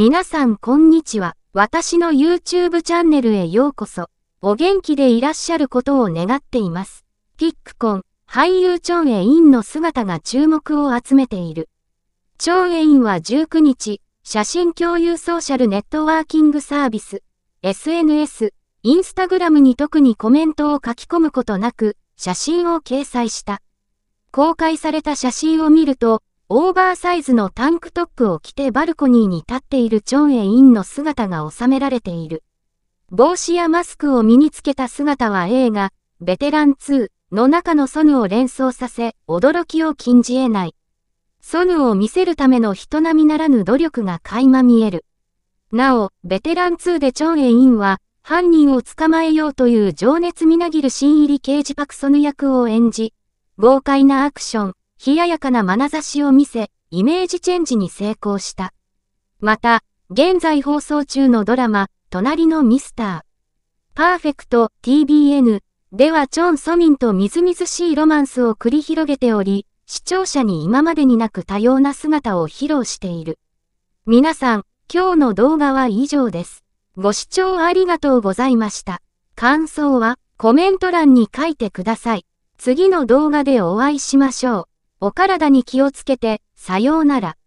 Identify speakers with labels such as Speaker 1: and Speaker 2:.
Speaker 1: 皆さんこんにちは。私の YouTube チャンネルへようこそ。お元気でいらっしゃることを願っています。ピックコン、俳優チョンエインの姿が注目を集めている。チョンエインは19日、写真共有ソーシャルネットワーキングサービス、SNS、インスタグラムに特にコメントを書き込むことなく、写真を掲載した。公開された写真を見ると、オーバーサイズのタンクトップを着てバルコニーに立っているチョンエインの姿が収められている。帽子やマスクを身につけた姿は映画、ベテラン2の中のソヌを連想させ、驚きを禁じ得ない。ソヌを見せるための人並みならぬ努力が垣間見える。なお、ベテラン2でチョンエインは、犯人を捕まえようという情熱みなぎる新入り刑事パクソヌ役を演じ、豪快なアクション、冷ややかな眼差しを見せ、イメージチェンジに成功した。また、現在放送中のドラマ、隣のミスター、パーフェクト TBN ではチョン・ソミンとみずみずしいロマンスを繰り広げており、視聴者に今までになく多様な姿を披露している。皆さん、今日の動画は以上です。ご視聴ありがとうございました。感想はコメント欄に書いてください。次の動画でお会いしましょう。お体に気をつけて、さようなら。